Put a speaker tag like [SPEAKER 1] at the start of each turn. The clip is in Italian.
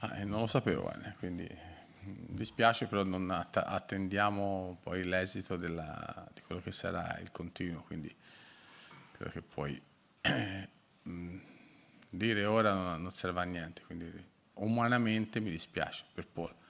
[SPEAKER 1] Ah, eh, non lo sapevo, quindi mi mm, dispiace, però non att attendiamo poi l'esito di quello che sarà il continuo, quindi quello che puoi mm, dire ora non, non serve a niente, quindi umanamente mi dispiace per Paul.